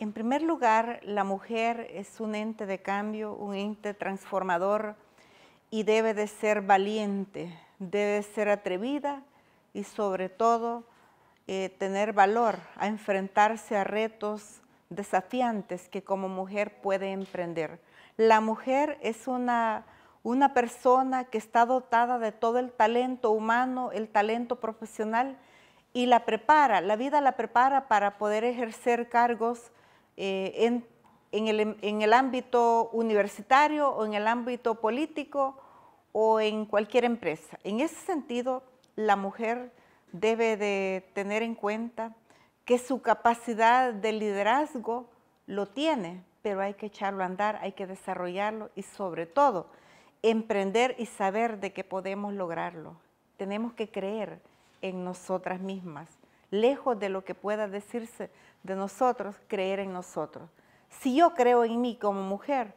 En primer lugar, la mujer es un ente de cambio, un ente transformador y debe de ser valiente, debe ser atrevida y sobre todo eh, tener valor a enfrentarse a retos desafiantes que como mujer puede emprender. La mujer es una, una persona que está dotada de todo el talento humano, el talento profesional y la prepara, la vida la prepara para poder ejercer cargos eh, en, el, en el ámbito universitario o en el ámbito político o en cualquier empresa. En ese sentido, la mujer debe de tener en cuenta que su capacidad de liderazgo lo tiene, pero hay que echarlo a andar, hay que desarrollarlo y sobre todo emprender y saber de que podemos lograrlo. Tenemos que creer en nosotras mismas lejos de lo que pueda decirse de nosotros, creer en nosotros. Si yo creo en mí como mujer,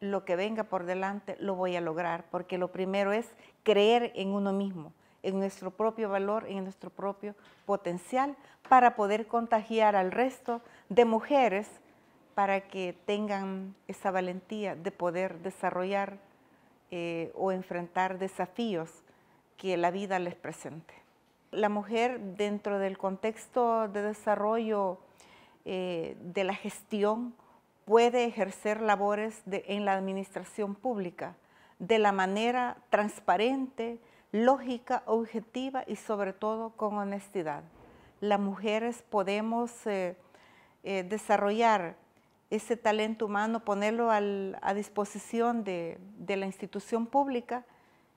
lo que venga por delante lo voy a lograr, porque lo primero es creer en uno mismo, en nuestro propio valor, en nuestro propio potencial, para poder contagiar al resto de mujeres para que tengan esa valentía de poder desarrollar eh, o enfrentar desafíos que la vida les presente. La mujer dentro del contexto de desarrollo eh, de la gestión puede ejercer labores en la administración pública de la manera transparente, lógica, objetiva y sobre todo con honestidad. Las mujeres podemos eh, eh, desarrollar ese talento humano, ponerlo a disposición de, de la institución pública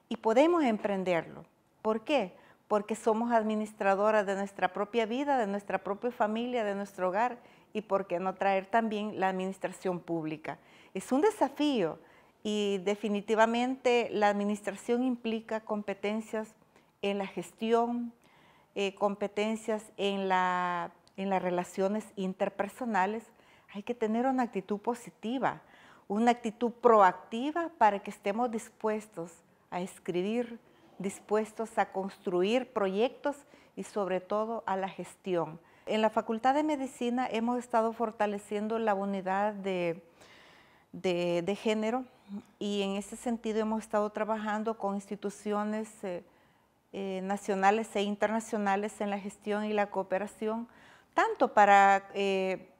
y podemos emprenderlo. ¿Por qué? porque somos administradoras de nuestra propia vida, de nuestra propia familia, de nuestro hogar y por qué no traer también la administración pública. Es un desafío y definitivamente la administración implica competencias en la gestión, eh, competencias en, la, en las relaciones interpersonales. Hay que tener una actitud positiva, una actitud proactiva para que estemos dispuestos a escribir, dispuestos a construir proyectos y sobre todo a la gestión. En la Facultad de Medicina hemos estado fortaleciendo la unidad de, de, género y en ese sentido hemos estado trabajando con instituciones eh, eh, nacionales e internacionales en la gestión y la cooperación, tanto para eh,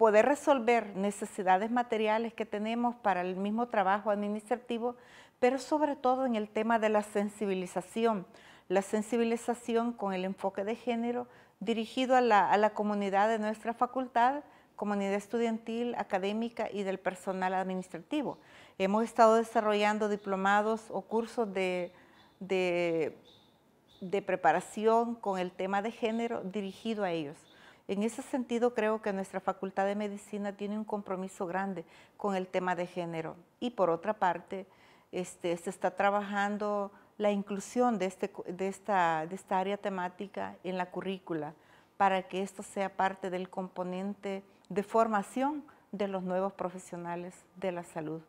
poder resolver necesidades materiales que tenemos para el mismo trabajo administrativo, pero sobre todo en el tema de la sensibilización, la sensibilización con el enfoque de género dirigido a la, comunidad de nuestra facultad, comunidad estudiantil, académica y del personal administrativo. Hemos estado desarrollando diplomados o cursos de preparación con el tema de género dirigido a ellos. En ese sentido, creo que nuestra Facultad de Medicina tiene un compromiso grande con el tema de género. Y por otra parte, este, se está trabajando la inclusión este de, esta, de esta área temática en la currícula para que esto sea parte del componente de formación de los nuevos profesionales de la salud.